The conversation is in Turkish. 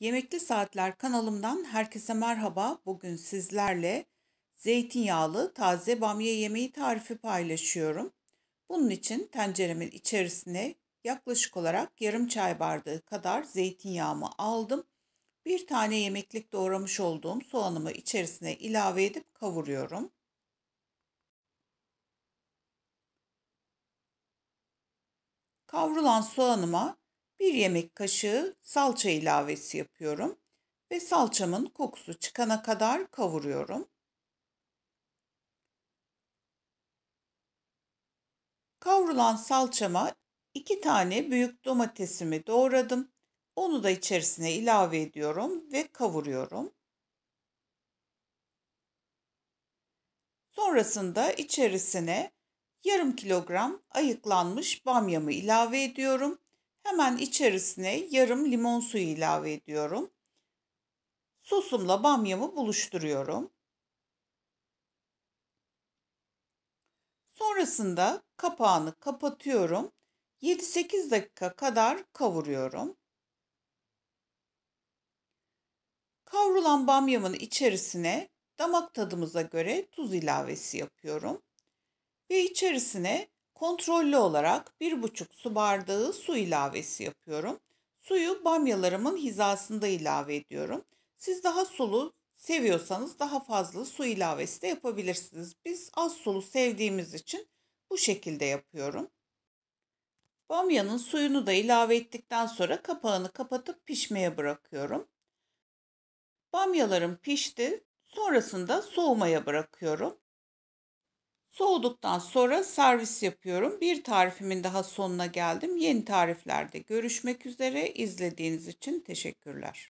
Yemekli Saatler kanalımdan herkese merhaba. Bugün sizlerle zeytinyağlı taze bamya yemeği tarifi paylaşıyorum. Bunun için tenceremin içerisine yaklaşık olarak yarım çay bardağı kadar zeytinyağımı aldım. Bir tane yemeklik doğramış olduğum soğanımı içerisine ilave edip kavuruyorum. Kavrulan soğanıma bir yemek kaşığı salça ilavesi yapıyorum ve salçamın kokusu çıkana kadar kavuruyorum. Kavrulan salçama iki tane büyük domatesimi doğradım. Onu da içerisine ilave ediyorum ve kavuruyorum. Sonrasında içerisine yarım kilogram ayıklanmış bamyamı ilave ediyorum Hemen içerisine yarım limon suyu ilave ediyorum. Sosumla bamyamı buluşturuyorum. Sonrasında kapağını kapatıyorum. 7-8 dakika kadar kavuruyorum. Kavrulan bamyamın içerisine damak tadımıza göre tuz ilavesi yapıyorum. Ve içerisine Kontrollü olarak 1,5 su bardağı su ilavesi yapıyorum. Suyu bamyalarımın hizasında ilave ediyorum. Siz daha sulu seviyorsanız daha fazla su ilavesi de yapabilirsiniz. Biz az sulu sevdiğimiz için bu şekilde yapıyorum. Bamyanın suyunu da ilave ettikten sonra kapağını kapatıp pişmeye bırakıyorum. Bamyalarım pişti. Sonrasında soğumaya bırakıyorum. Soğuduktan sonra servis yapıyorum. Bir tarifimin daha sonuna geldim. Yeni tariflerde görüşmek üzere. İzlediğiniz için teşekkürler.